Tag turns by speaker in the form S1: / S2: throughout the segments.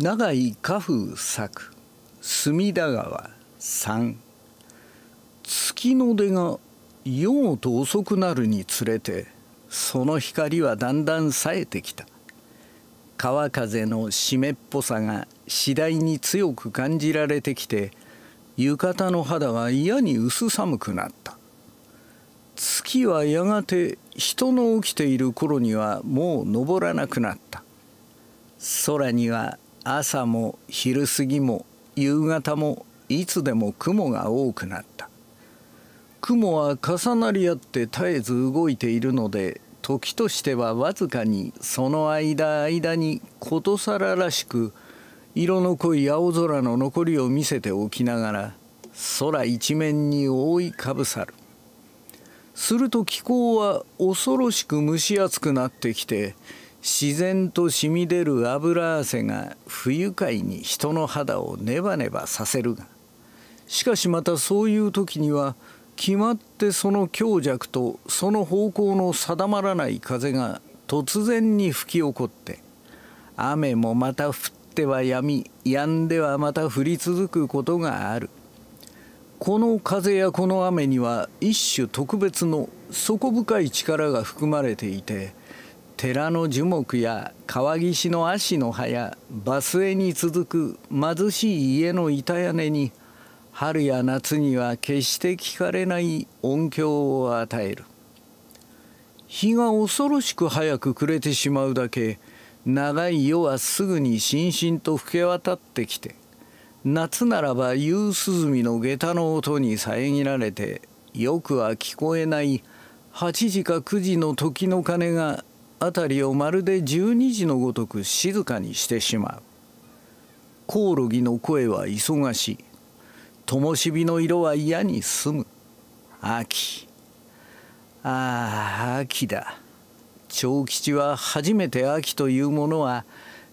S1: 長井家風作隅田川3月の出が夜うと遅くなるにつれてその光はだんだん冴えてきた川風の湿っぽさが次第に強く感じられてきて浴衣の肌が嫌に薄寒くなった月はやがて人の起きている頃にはもう昇らなくなった空には朝も昼過ぎも夕方もいつでも雲が多くなった雲は重なり合って絶えず動いているので時としてはわずかにその間間にことさららしく色の濃い青空の残りを見せておきながら空一面に覆いかぶさるすると気候は恐ろしく蒸し暑くなってきて自然と染み出る油汗が不愉快に人の肌をネバネバさせるがしかしまたそういう時には決まってその強弱とその方向の定まらない風が突然に吹き起こって雨もまた降ってはやみ止んではまた降り続くことがあるこの風やこの雨には一種特別の底深い力が含まれていて寺の樹木や川岸の葦の葉やバスへに続く貧しい家の板屋根に春や夏には決して聞かれない音響を与える日が恐ろしく早く暮れてしまうだけ長い夜はすぐにしんしんと吹け渡ってきて夏ならば夕涼みの下駄の音に遮られてよくは聞こえない8時か9時の時の鐘が辺りをまるで十二時のごとく静かにしてしまうコオロギの声は忙しい灯火の色は嫌に澄む秋ああ秋だ長吉は初めて秋というものは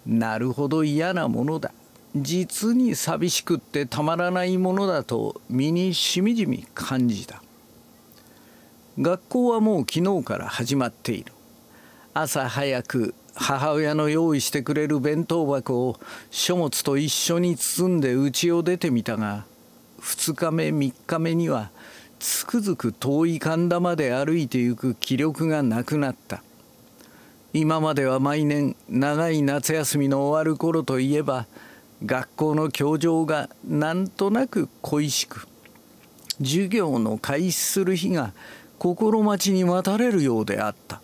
S1: なるほど嫌なものだ実に寂しくってたまらないものだと身にしみじみ感じた学校はもう昨日から始まっている朝早く母親の用意してくれる弁当箱を書物と一緒に包んで家を出てみたが2日目3日目にはつくづく遠い神田まで歩いてゆく気力がなくなった今までは毎年長い夏休みの終わる頃といえば学校の教場がなんとなく恋しく授業の開始する日が心待ちに待たれるようであった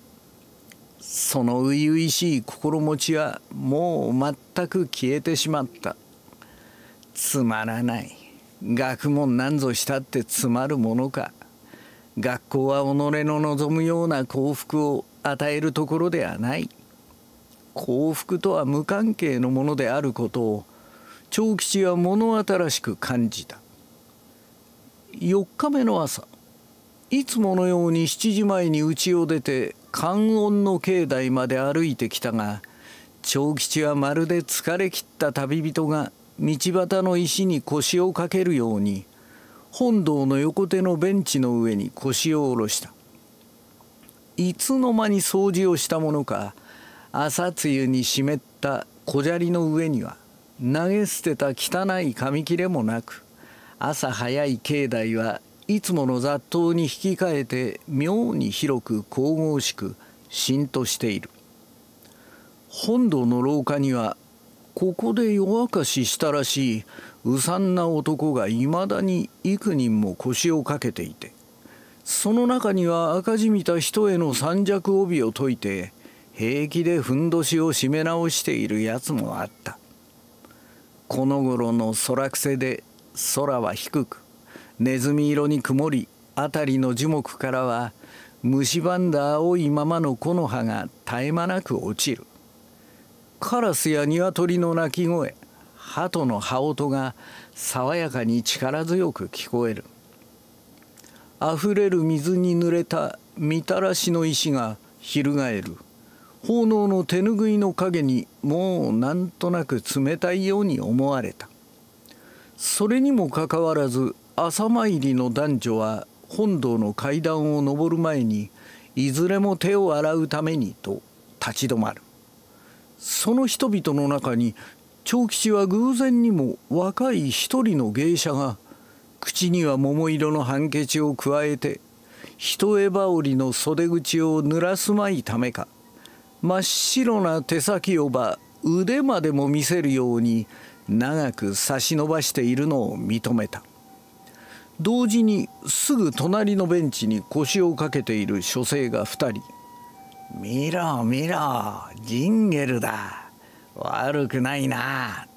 S1: その初々しい心持ちはもう全く消えてしまったつまらない学問なんぞしたってつまるものか学校は己の望むような幸福を与えるところではない幸福とは無関係のものであることを長吉は物新しく感じた4日目の朝いつものように7時前に家を出て観音の境内まで歩いてきたが長吉はまるで疲れきった旅人が道端の石に腰をかけるように本堂の横手のベンチの上に腰を下ろしたいつの間に掃除をしたものか朝露に湿った小砂利の上には投げ捨てた汚い紙切れもなく朝早い境内はいつもの雑踏に引き換えて妙に広く神々しく浸透している本堂の廊下にはここで夜明かししたらしいさんな男がいまだに幾人も腰をかけていてその中には赤じみた人への三尺帯を解いて平気でふんどしを締め直しているやつもあったこの頃の空癖で空は低くネズミ色に曇り辺りの樹木からは蝕んだ青いままの木の葉が絶え間なく落ちるカラスやニワトリの鳴き声鳩の羽音が爽やかに力強く聞こえるあふれる水に濡れたみたらしの石が翻る奉納の手ぬぐいの影にもうなんとなく冷たいように思われたそれにもかかわらず朝参りの男女は本堂の階段を上る前にいずれも手を洗うためにと立ち止まるその人々の中に長吉は偶然にも若い一人の芸者が口には桃色のハンケチを加えて一重羽織の袖口を濡らすまいためか真っ白な手先をば腕までも見せるように長く差し伸ばしているのを認めた同時にすぐ隣のベンチに腰をかけている書生が2人「見ろ見ろジンゲルだ悪くないな」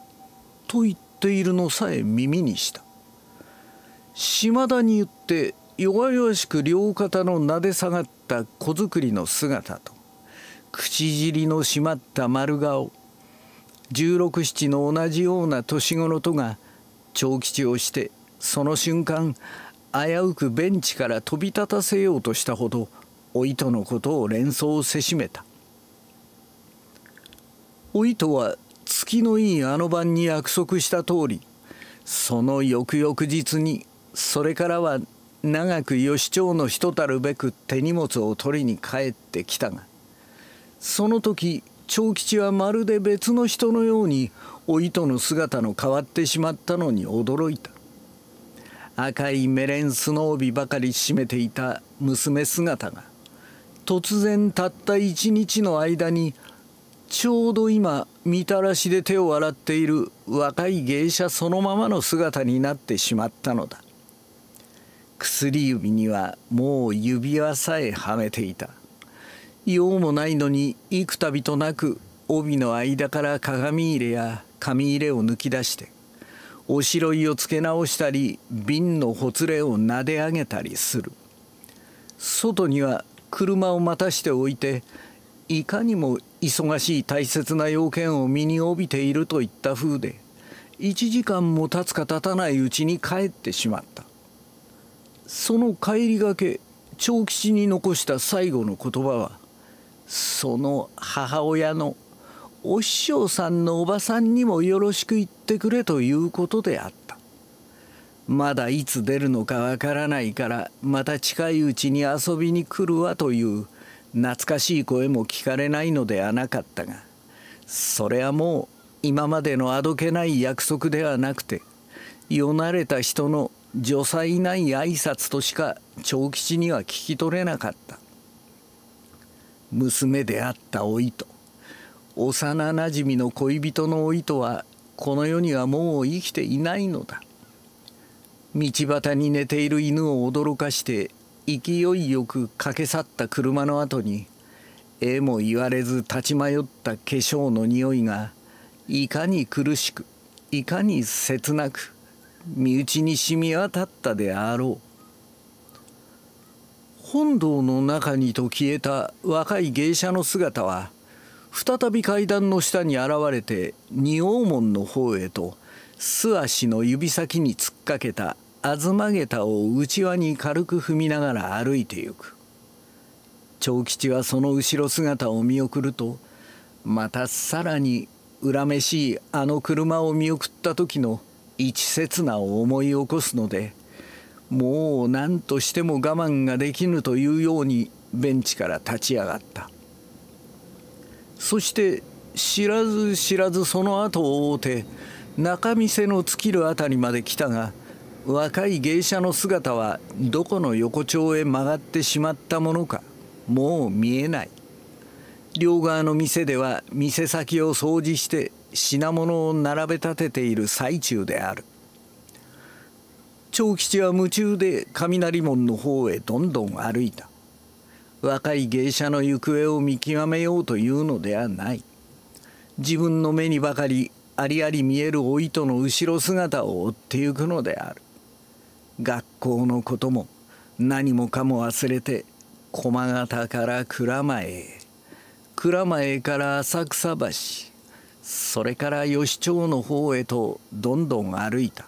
S1: と言っているのさえ耳にした島田に言って弱々しく両肩のなで下がった小作りの姿と唇の締まった丸顔十六七の同じような年頃とが長吉をしてその瞬間危うくベンチから飛び立たせようとしたほどお糸のことを連想せしめたお糸は月のいいあの晩に約束した通りその翌々日にそれからは長く吉町の人たるべく手荷物を取りに帰ってきたがその時長吉はまるで別の人のようにお糸の姿の変わってしまったのに驚いた赤いメレンスノ帯ばかり締めていた娘姿が突然たった一日の間にちょうど今みたらしで手を洗っている若い芸者そのままの姿になってしまったのだ薬指にはもう指輪さえはめていた用もないのに幾度となく帯の間から鏡入れや紙入れを抜き出しておしろいをつけ直したり瓶のほつれをなで上げたりする外には車を待たしておいていかにも忙しい大切な要件を身に帯びているといった風で1時間も経つか経たないうちに帰ってしまったその帰りがけ長吉に残した最後の言葉はその母親のお師匠さんのおばさんにもよろしく言ってくれということであったまだいつ出るのかわからないからまた近いうちに遊びに来るわという懐かしい声も聞かれないのではなかったがそれはもう今までのあどけない約束ではなくてよなれた人の除災ない挨拶としか長吉には聞き取れなかった娘であったおいと幼なじみの恋人の老とはこの世にはもう生きていないのだ道端に寝ている犬を驚かして勢いよく駆け去った車の後にえも言われず立ち迷った化粧の匂いがいかに苦しくいかに切なく身内に染み渡ったであろう本堂の中にと消えた若い芸者の姿は再び階段の下に現れて仁王門の方へと素足の指先に突っかけた東げたを内輪に軽く踏みながら歩いてゆく長吉はその後ろ姿を見送るとまたさらに恨めしいあの車を見送った時の一刹那を思い起こすのでもう何としても我慢ができぬというようにベンチから立ち上がったそして知らず知らずその後を追うて仲見世の尽きる辺りまで来たが若い芸者の姿はどこの横丁へ曲がってしまったものかもう見えない両側の店では店先を掃除して品物を並べ立てている最中である長吉は夢中で雷門の方へどんどん歩いた若い芸者の行方を見極めようというのではない自分の目にばかりありあり見えるお糸の後ろ姿を追ってゆくのである学校のことも何もかも忘れて駒形から蔵前へ蔵前から浅草橋それから吉町の方へとどんどん歩いた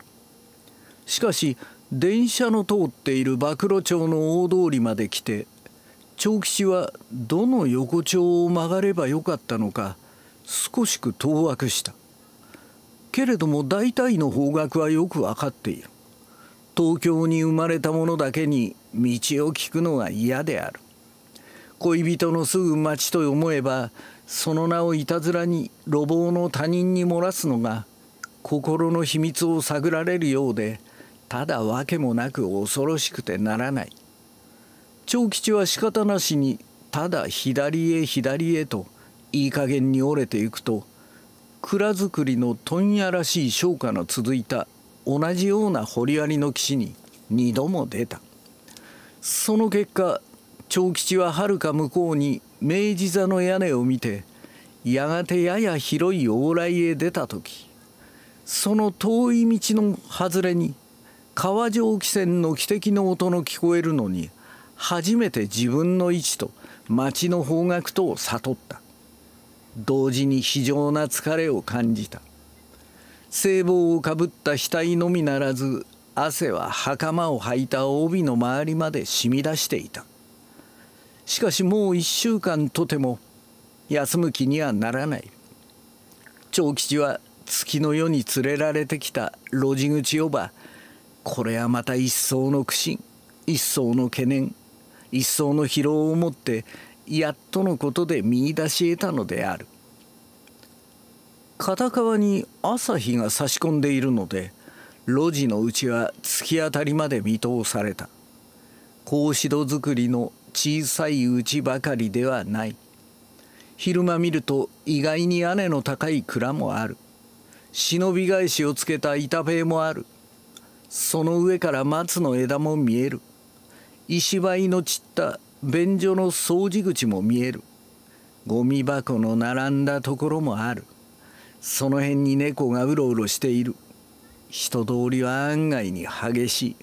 S1: しかし電車の通っている馬黒町の大通りまで来て長吉はどの横丁を曲がればよかったのか少しく当惑したけれども大体の方角はよく分かっている東京に生まれた者だけに道を聞くのが嫌である恋人のすぐ町と思えばその名をいたずらに路傍の他人に漏らすのが心の秘密を探られるようでただ訳もなく恐ろしくてならない。長吉は仕方なしにただ左へ左へといい加減に折れていくと蔵造りの問屋らしい商家の続いた同じような掘り割りの岸に2度も出たその結果長吉ははるか向こうに明治座の屋根を見てやがてやや広い往来へ出た時その遠い道の外れに川上汽船の汽笛の音の聞こえるのに初めて自分の位置と町の方角とを悟った同時に非常な疲れを感じた聖望をかぶった額のみならず汗は袴を履いた帯の周りまで染み出していたしかしもう一週間とても休む気にはならない長吉は月の世に連れられてきた路地口をばこれはまた一層の苦心一層の懸念一層の疲労をもってやっとのことで見いだし得たのである片側に朝日が差し込んでいるので路地のうちは突き当たりまで見通された格子戸作りの小さいうちばかりではない昼間見ると意外に屋根の高い蔵もある忍び返しをつけた板塀もあるその上から松の枝も見える石灰の散った便所の掃除口も見えるゴミ箱の並んだところもあるその辺に猫がうろうろしている人通りは案外に激しい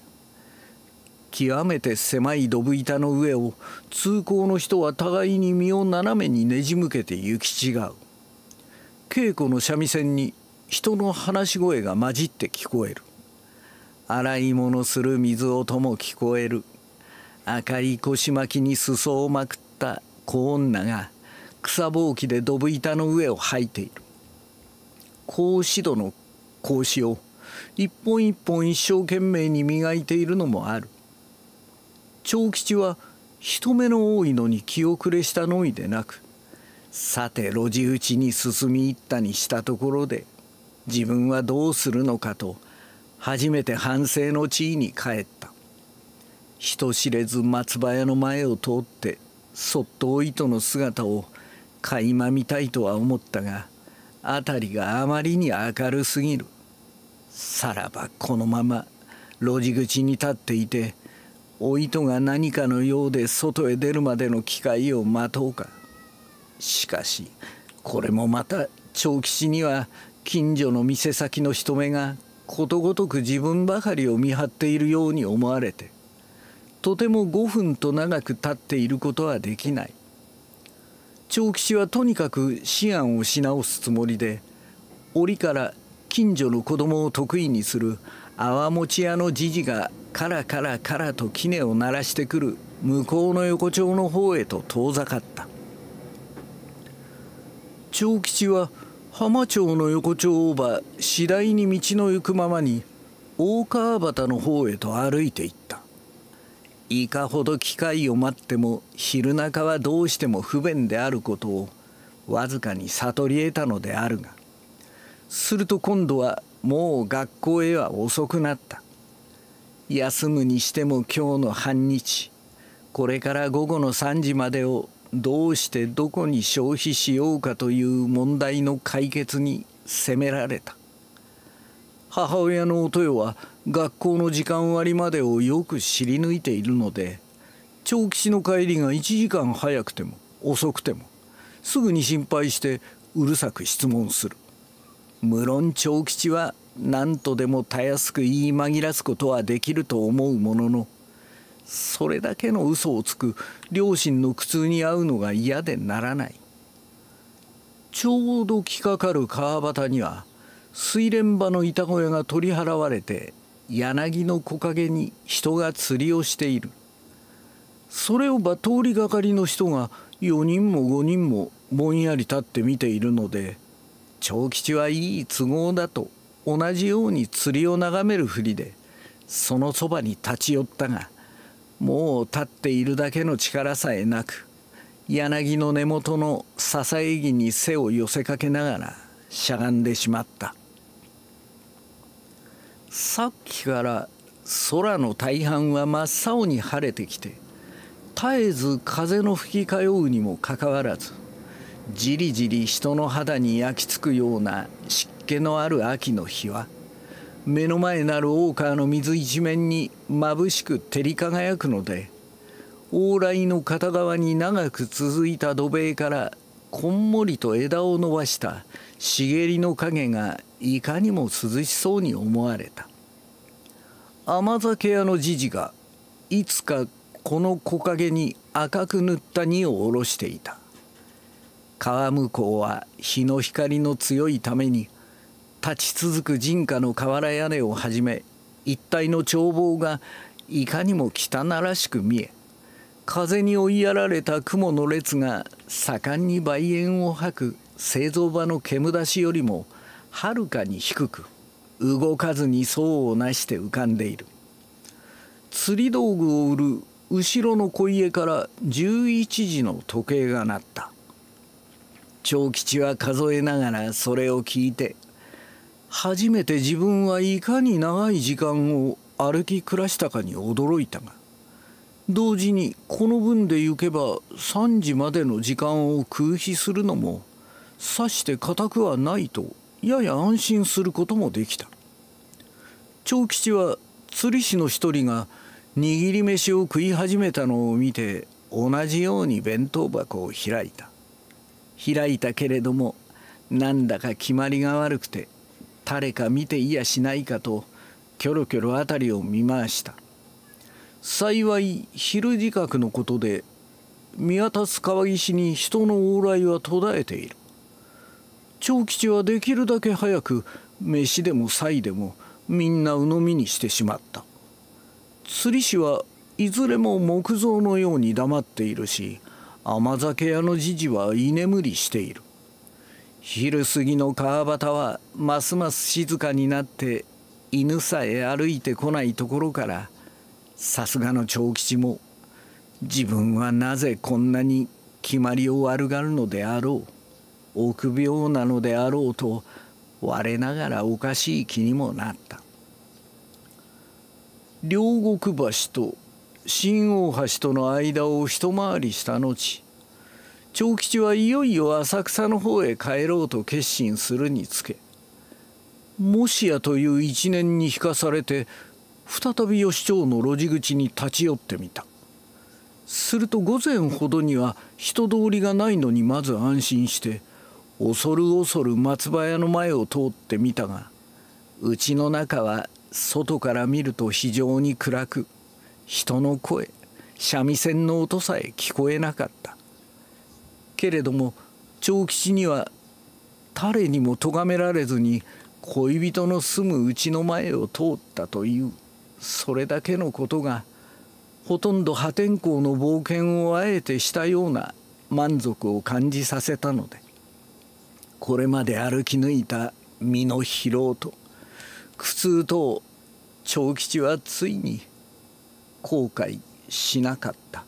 S1: 極めて狭いドブ板の上を通行の人は互いに身を斜めにねじ向けて行き違う稽古の三味線に人の話し声が混じって聞こえる洗い物する水音も聞こえる赤い腰巻きに裾をまくった小女が草ぼうきでドブ板の上を吐いている格子戸の格子を一本一本一生懸命に磨いているのもある長吉は人目の多いのに気遅れしたのみでなくさて路地打ちに進み入ったにしたところで自分はどうするのかと初めて反省の地位に帰った人知れず松葉屋の前を通ってそっとお糸の姿を垣間見たいとは思ったが辺りがあまりに明るすぎるさらばこのまま路地口に立っていてお糸が何かのようで外へ出るまでの機会を待とうかしかしこれもまた長吉には近所の店先の人目がことごとく自分ばかりを見張っているように思われてとても5分と長く立っていることはできない長吉はとにかく思案をし直すつもりで檻から近所の子供を得意にする泡餅屋のじじがカラカラカラと杵を鳴らしてくる向こうの横丁の方へと遠ざかった長吉は浜町の横丁をば次第に道の行くままに大川端の方へと歩いていったいかほど機会を待っても昼中はどうしても不便であることをわずかに悟り得たのであるがすると今度はもう学校へは遅くなった休むにしても今日の半日これから午後の3時までをどうしてどこに消費しようかという問題の解決に責められた母親のお豊は学校の時間割までをよく知り抜いているので長吉の帰りが1時間早くても遅くてもすぐに心配してうるさく質問する無論長吉は何とでもたやすく言い紛らすことはできると思うもののそれだけの嘘をつく両親の苦痛に遭うのが嫌でならないちょうど来かかる川端には睡蓮場の板小屋が取り払われて柳の木陰に人が釣りをしているそれをば通りがかりの人が4人も5人もぼんやり立って見ているので長吉はいい都合だと同じように釣りを眺めるふりでそのそばに立ち寄ったがもう立っているだけの力さえなく柳の根元の支え木に背を寄せかけながらしゃがんでしまった。さっきから空の大半は真っ青に晴れてきて絶えず風の吹き通うにもかかわらずじりじり人の肌に焼き付くような湿気のある秋の日は目の前なる大川の水一面にまぶしく照り輝くので往来の片側に長く続いた土塀からこんもりと枝を伸ばした茂りの影がいかにも涼しそうに思われた甘酒屋のじじがいつかこの木陰に赤く塗った荷を下ろしていた川向こうは日の光の強いために立ち続く人家の瓦屋根をはじめ一帯の眺望がいかにも汚らしく見え風に追いやられた雲の列が盛んに梅煙を吐く製造場の煙出しよりもはるかに低く動かずに層をなして浮かんでいる釣り道具を売る後ろの小家から11時の時計が鳴った長吉は数えながらそれを聞いて初めて自分はいかに長い時間を歩き暮らしたかに驚いたが同時にこの分で行けば3時までの時間を空費するのもさして固くはないとやや安心することもできた長吉は釣り師の一人が握り飯を食い始めたのを見て同じように弁当箱を開いた開いたけれどもなんだか決まりが悪くて誰か見ていやしないかとキョロキョロ辺りを見回した幸い昼時覚のことで見渡す川岸に人の往来は途絶えている長吉はできるだけ早く飯でも菜でもみんな鵜呑みにしてしまった釣り師はいずれも木造のように黙っているし甘酒屋のじじは居眠りしている昼過ぎの川端はますます静かになって犬さえ歩いてこないところからさすがの長吉も自分はなぜこんなに決まりを悪がるのであろう臆病なのであろうと我ながらおかしい気にもなった両国橋と新大橋との間を一回りした後長吉はいよいよ浅草の方へ帰ろうと決心するにつけもしやという一年に引かされて再び吉兆の路地口に立ち寄ってみたすると午前ほどには人通りがないのにまず安心して恐る恐る松葉屋の前を通ってみたがうちの中は外から見ると非常に暗く人の声三味線の音さえ聞こえなかったけれども長吉には誰にも咎められずに恋人の住むうちの前を通ったという。それだけのことがほとんど破天荒の冒険をあえてしたような満足を感じさせたのでこれまで歩き抜いた身の疲労と苦痛と長吉はついに後悔しなかった。